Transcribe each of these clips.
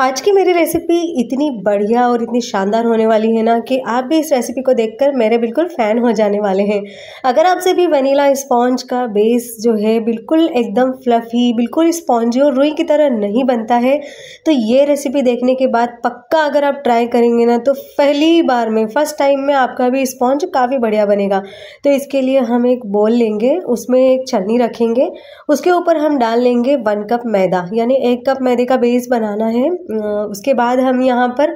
आज की मेरी रेसिपी इतनी बढ़िया और इतनी शानदार होने वाली है ना कि आप भी इस रेसिपी को देखकर मेरे बिल्कुल फ़ैन हो जाने वाले हैं अगर आपसे भी वनीला स्पॉन्ज का बेस जो है बिल्कुल एकदम फ्लफ़ी बिल्कुल स्पॉन्जी और रुई की तरह नहीं बनता है तो ये रेसिपी देखने के बाद पक्का अगर आप ट्राई करेंगे ना तो पहली बार में फ़र्स्ट टाइम में आपका भी स्पॉन्ज काफ़ी बढ़िया बनेगा तो इसके लिए हम एक बोल लेंगे उसमें एक छलनी रखेंगे उसके ऊपर हम डाल लेंगे वन कप मैदा यानी एक कप मैदे का बेस बनाना है उसके बाद हम यहाँ पर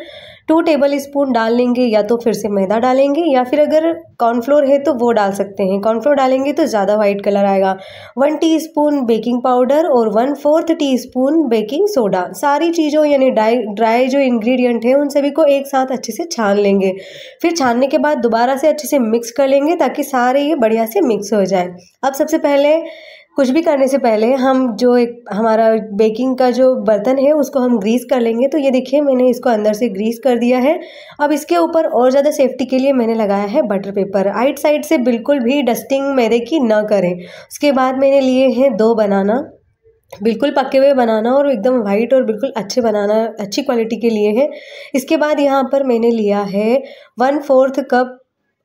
टू टेबल स्पून डाल लेंगे या तो फिर से मैदा डालेंगे या फिर अगर कॉर्नफ्लोर है तो वो डाल सकते हैं कॉर्नफ्लोर डालेंगे तो ज़्यादा वाइट कलर आएगा वन टीस्पून बेकिंग पाउडर और one fourth teaspoon baking soda सारी चीज़ों यानी ड्राई ड्राई जो इंग्रेडिएंट है उन सभी को एक साथ अच्छे से छान लेंगे फिर छानने के बाद दोबारा से अच्छे से मिक्स कर लेंगे ताकि सारे ये बढ़िया से मिक्स हो जाए अब सबसे पहले कुछ भी करने से पहले हम जो एक हमारा बेकिंग का जो बर्तन है उसको हम ग्रीस कर लेंगे तो ये देखिए मैंने इसको अंदर से ग्रीस कर दिया है अब इसके ऊपर और ज़्यादा सेफ्टी के लिए मैंने लगाया है बटर पेपर आइट साइड से बिल्कुल भी डस्टिंग मेरे की ना करें उसके बाद मैंने लिए हैं दो बनाना बिल्कुल पके हुए बनाना और एकदम वाइट और बिल्कुल अच्छे बनाना अच्छी क्वालिटी के लिए है इसके बाद यहाँ पर मैंने लिया है one fourth cup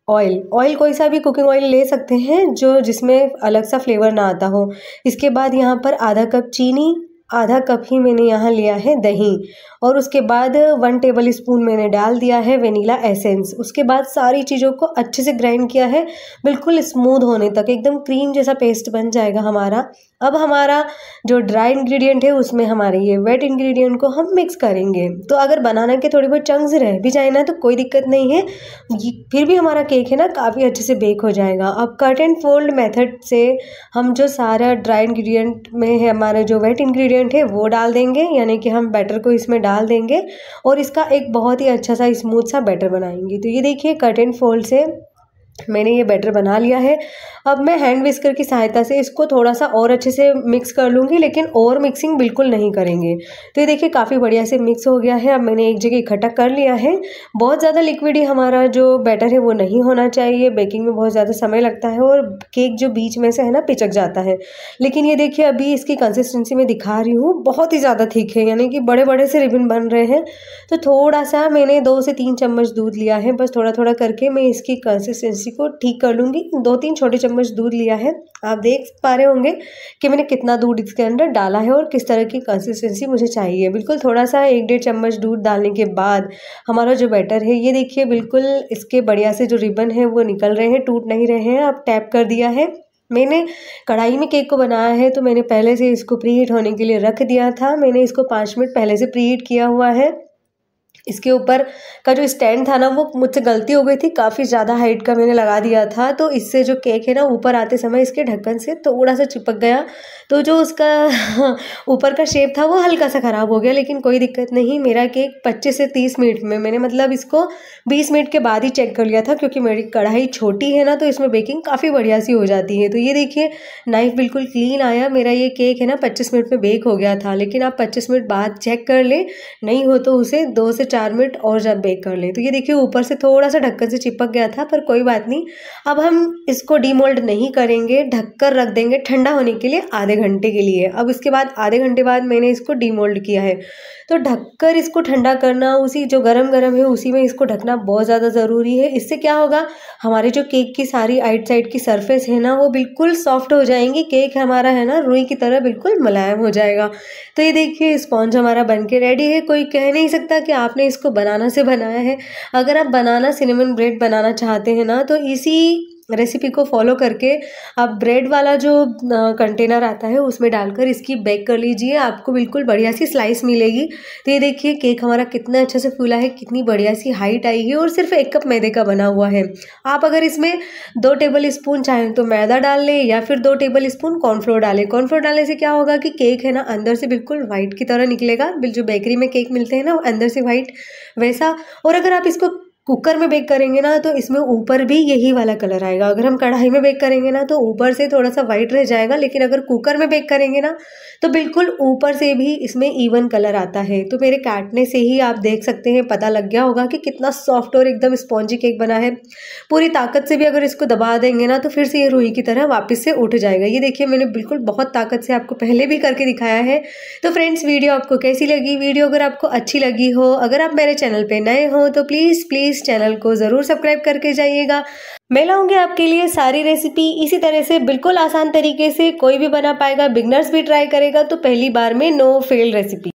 oil oil कोई सा भी कुकिंग ऑयल ले सकते हैं जो जिसमें अलग सा फ्लेवर ना आता हो इसके बाद यहाँ पर आधा कप चीनी आधा कप ही मैंने यहाँ लिया है दही और उसके बाद वन टेबल स्पून मैंने डाल दिया है वेनीला एसेंस उसके बाद सारी चीज़ों को अच्छे से ग्राइंड किया है बिल्कुल स्मूथ होने तक एकदम क्रीम जैसा पेस्ट बन जाएगा हमारा अब हमारा जो ड्राई इंग्रेडिएंट है उसमें हमारे ये वेट इंग्रेडिएंट को हम मिक्स करेंगे तो अगर बनाना के थोड़ी बहुत चंग्स रह भी जाए ना तो कोई दिक्कत नहीं है फिर भी हमारा केक है ना काफ़ी अच्छे से बेक हो जाएगा अब कट एंड फोल्ड मेथड से हम जो सारा ड्राई इंग्रेडिएंट में है हमारा जो वेट इंग्रेडिएंट इंग्रेडिएंट है वो डाल देंगे यानी कि हम बैटर को इसमें डाल देंगे और इसका एक बहुत ही अच्छा सा स्मूथ सा बैटर बनाएंगे तो ये देखिए कट एंड फोल्ड से मैंने ये बैटर बना लिया है अब मैं हैंड विस्कर की सहायता से इसको थोड़ा सा और अच्छे से मिक्स कर लूँगी लेकिन ओवर मिक्सिंग बिल्कुल नहीं करेंगे तो ये देखिए काफ़ी बढ़िया से मिक्स हो गया है अब मैंने एक जगह इकट्ठा कर लिया है बहुत ज़्यादा लिक्विड ही हमारा जो बैटर है वो नहीं होना चाहिए बेकिंग में बहुत ज़्यादा समय लगता है और केक जो बीच में से है ना पिचक जाता है लेकिन ये देखिए अभी इसकी कंसिस्टेंसी मैं दिखा रही हूँ बहुत ही ज़्यादा थीक है यानी कि बड़े बड़े से रिबिन बन रहे हैं तो थोड़ा सा मैंने दो से तीन चम्मच दूध लिया है बस थोड़ा थोड़ा करके मैं इसकी कंसिस्टेंसी इसी को ठीक कर लूँगी दो तीन छोटे चम्मच दूध लिया है आप देख पा रहे होंगे कि मैंने कितना दूध इसके अंदर डाला है और किस तरह की कंसिस्टेंसी मुझे चाहिए बिल्कुल थोड़ा सा एक डेढ़ चम्मच दूध डालने के बाद हमारा जो बैटर है ये देखिए बिल्कुल इसके बढ़िया से जो रिबन है वो निकल रहे हैं टूट नहीं रहे हैं आप टैप कर दिया है मैंने कढ़ाई में केक को बनाया है तो मैंने पहले से इसको प्री हीट होने के लिए रख दिया था मैंने इसको पाँच मिनट पहले से प्री हीट किया हुआ है इसके ऊपर का जो स्टैंड था ना वो मुझसे गलती हो गई थी काफ़ी ज़्यादा हाइट का मैंने लगा दिया था तो इससे जो केक है ना ऊपर आते समय इसके ढक्कन से थोड़ा सा चिपक गया तो जो उसका ऊपर का शेप था वो हल्का सा ख़राब हो गया लेकिन कोई दिक्कत नहीं मेरा केक पच्चीस से तीस मिनट में मैंने मतलब इसको बीस मिनट के बाद ही चेक कर लिया था क्योंकि मेरी कढ़ाई छोटी है ना तो इसमें बेकिंग काफ़ी बढ़िया सी हो जाती है तो ये देखिए नाइफ बिल्कुल क्लीन आया मेरा ये केक है ना पच्चीस मिनट में बेक हो गया था लेकिन आप पच्चीस मिनट बाद चेक कर लें नहीं हो तो उसे दो से चार मिनट और जब बेक कर लें तो ये देखिए ऊपर से थोड़ा सा ढक्कन से चिपक गया था पर कोई बात नहीं अब हम इसको डीमोल्ड नहीं करेंगे ढककर रख देंगे ठंडा होने के लिए आधे घंटे के लिए अब इसके बाद आधे घंटे बाद मैंने इसको डीमोल्ड किया है तो ढककर इसको ठंडा करना उसी जो गर्म गर्म है उसी में इसको ढकना बहुत ज़्यादा ज़रूरी है इससे क्या होगा हमारे जो केक की सारी आइट साइड की सरफेस है ना वो बिल्कुल सॉफ्ट हो जाएंगी केक हमारा है ना रुई की तरह बिल्कुल मुलायम हो जाएगा तो ये देखिए स्पॉन्ज हमारा बन के रेडी है कोई कह नहीं सकता कि आपने हमने इसको बनाना से बनाया है अगर आप बनाना सिनेमन ब्रेड बनाना चाहते हैं ना तो इसी रेसिपी को फॉलो करके आप ब्रेड वाला जो कंटेनर आता है उसमें डालकर इसकी बेक कर लीजिए आपको बिल्कुल बढ़िया सी स्लाइस मिलेगी तो ये देखिए केक हमारा कितना अच्छे से फूला है कितनी बढ़िया सी हाइट आई है और सिर्फ एक कप मैदे का बना हुआ है आप अगर इसमें दो टेबल स्पून चाहें तो मैदा डाल लें या फिर दो टेबल स्पून कॉर्नफ्लोर डालें कॉर्नफ्लोर डालने से क्या होगा कि केक है ना अंदर से बिल्कुल वाइट की तरह निकलेगा जो बेकरी में केक मिलते हैं ना अंदर से वाइट वैसा और अगर आप इसको कुकर में बेक करेंगे ना तो इसमें ऊपर भी यही वाला कलर आएगा अगर हम कढ़ाई में बेक करेंगे ना तो ऊपर से थोड़ा सा वाइट रह जाएगा लेकिन अगर कुकर में बेक करेंगे ना तो बिल्कुल ऊपर से भी इसमें इवन कलर आता है तो मेरे काटने से ही आप देख सकते हैं पता लग गया होगा कि कितना सॉफ्ट और एकदम स्पॉन्जी केक बना है पूरी ताकत से भी अगर इसको दबा देंगे ना तो फिर से ये रूही की तरह वापस से उठ जाएगा ये देखिए मैंने बिल्कुल बहुत ताकत से आपको पहले भी करके दिखाया है तो फ्रेंड्स वीडियो आपको कैसी लगी वीडियो अगर आपको अच्छी लगी हो अगर आप मेरे चैनल पर नए हों तो प्लीज़ प्लीज़ इस चैनल को ज़रूर सब्सक्राइब करके जाइएगा मैं लाऊंगी आपके लिए सारी रेसिपी इसी तरह से बिल्कुल आसान तरीके से कोई भी बना पाएगा बिगनर्स भी ट्राई करेगा तो पहली बार में नो फेल रेसिपी